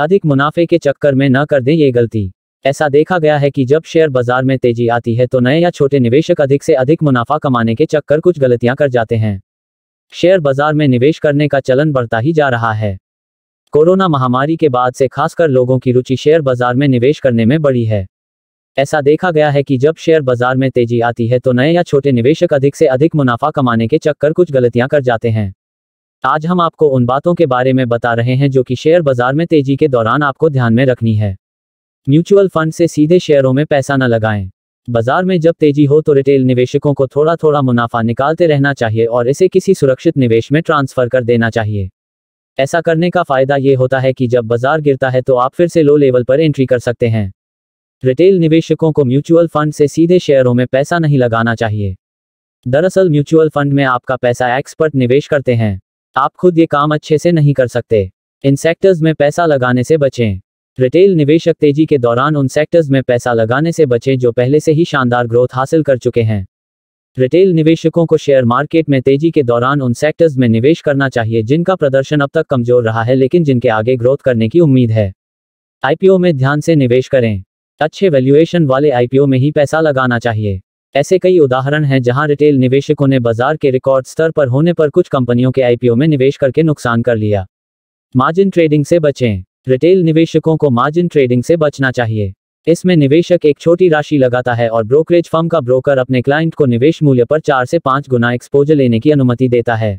अधिक मुनाफे के चक्कर में न कर दें ये गलती ऐसा देखा गया है कि जब शेयर बाजार में तेजी आती है तो नए या छोटे निवेशक अधिक से अधिक मुनाफा कमाने के चक्कर कुछ गलतियां कर जाते हैं शेयर बाजार में निवेश करने का चलन बढ़ता ही जा रहा है कोरोना महामारी के बाद से खासकर लोगों की रुचि शेयर बाजार में निवेश करने में बढ़ी है ऐसा देखा गया है कि जब शेयर बाजार में तेजी आती है तो नए या छोटे निवेशक अधिक से अधिक मुनाफा कमाने के चक्कर कुछ गलतियां कर जाते हैं आज हम आपको उन बातों के बारे में बता रहे हैं जो कि शेयर बाजार में तेजी के दौरान आपको ध्यान में रखनी है म्यूचुअल फंड से सीधे शेयरों में पैसा न लगाएं बाजार में जब तेजी हो तो रिटेल निवेशकों को थोड़ा थोड़ा मुनाफा निकालते रहना चाहिए और इसे किसी सुरक्षित निवेश में ट्रांसफर कर देना चाहिए ऐसा करने का फायदा ये होता है कि जब बाजार गिरता है तो आप फिर से लो लेवल पर एंट्री कर सकते हैं रिटेल निवेशकों को म्यूचुअल फंड से सीधे शेयरों में पैसा नहीं लगाना चाहिए दरअसल म्यूचुअल फंड में आपका पैसा एक्सपर्ट निवेश करते हैं आप खुद ये काम अच्छे से नहीं कर सकते इन सेक्टर्स में पैसा लगाने से बचें रिटेल निवेशक तेजी के दौरान उन सेक्टर्स में पैसा लगाने से बचें जो पहले से ही शानदार ग्रोथ हासिल कर चुके हैं रिटेल निवेशकों को शेयर मार्केट में तेजी के दौरान उन सेक्टर्स में निवेश करना चाहिए जिनका प्रदर्शन अब तक कमजोर रहा है लेकिन जिनके आगे ग्रोथ करने की उम्मीद है आईपीओ में ध्यान से निवेश करें अच्छे वैल्यूएशन वाले आईपीओ में ही पैसा लगाना चाहिए ऐसे कई उदाहरण हैं जहां रिटेल निवेशकों ने बाजार के रिकॉर्ड स्तर पर होने पर कुछ कंपनियों के आईपीओ में निवेश करके नुकसान कर लिया मार्जिन ट्रेडिंग से बचें रिटेल निवेशकों को मार्जिन ट्रेडिंग से बचना चाहिए इसमें निवेशक एक छोटी राशि लगाता है और ब्रोकरेज फर्म का ब्रोकर अपने क्लाइंट को निवेश मूल्य पर चार से पाँच गुना एक्सपोजर लेने की अनुमति देता है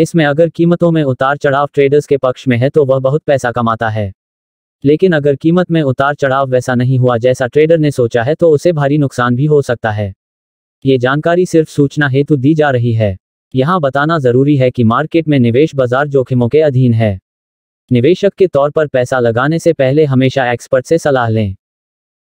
इसमें अगर कीमतों में उतार चढ़ाव ट्रेडर्स के पक्ष में है तो वह बहुत पैसा कमाता है लेकिन अगर कीमत में उतार चढ़ाव वैसा नहीं हुआ जैसा ट्रेडर ने सोचा है तो उसे भारी नुकसान भी हो सकता है ये जानकारी सिर्फ सूचना हेतु दी जा रही है यहाँ बताना जरूरी है कि मार्केट में निवेश बाजार जोखिमों के अधीन है निवेशक के तौर पर पैसा लगाने से पहले हमेशा एक्सपर्ट से सलाह लें